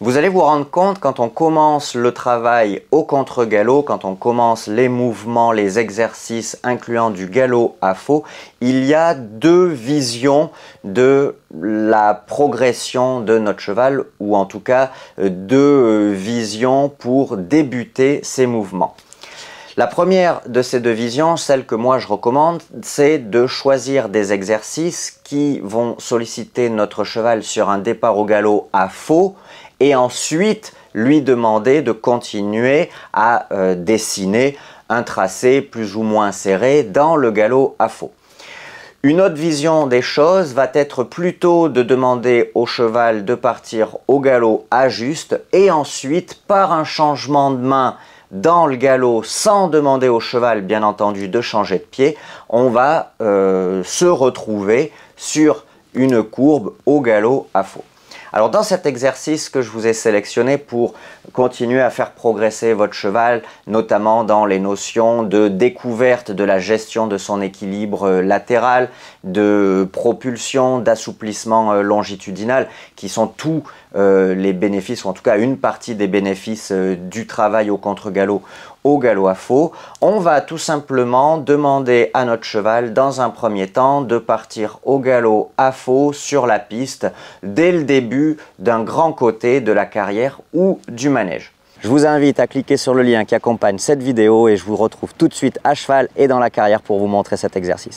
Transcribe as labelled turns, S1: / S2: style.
S1: Vous allez vous rendre compte quand on commence le travail au contre-galop, quand on commence les mouvements, les exercices incluant du galop à faux, il y a deux visions de la progression de notre cheval ou en tout cas euh, deux euh, visions pour débuter ces mouvements. La première de ces deux visions, celle que moi je recommande, c'est de choisir des exercices qui vont solliciter notre cheval sur un départ au galop à faux et ensuite lui demander de continuer à euh, dessiner un tracé plus ou moins serré dans le galop à faux. Une autre vision des choses va être plutôt de demander au cheval de partir au galop à juste et ensuite par un changement de main dans le galop sans demander au cheval bien entendu de changer de pied, on va euh, se retrouver sur une courbe au galop à faux. Alors dans cet exercice que je vous ai sélectionné pour continuer à faire progresser votre cheval, notamment dans les notions de découverte de la gestion de son équilibre euh, latéral, de propulsion, d'assouplissement euh, longitudinal, qui sont tous euh, les bénéfices, ou en tout cas une partie des bénéfices du travail au contre-galop au galop à faux, on va tout simplement demander à notre cheval dans un premier temps de partir au galop à faux sur la piste dès le début d'un grand côté de la carrière ou du manège. Je vous invite à cliquer sur le lien qui accompagne cette vidéo et je vous retrouve tout de suite à cheval et dans la carrière pour vous montrer cet exercice.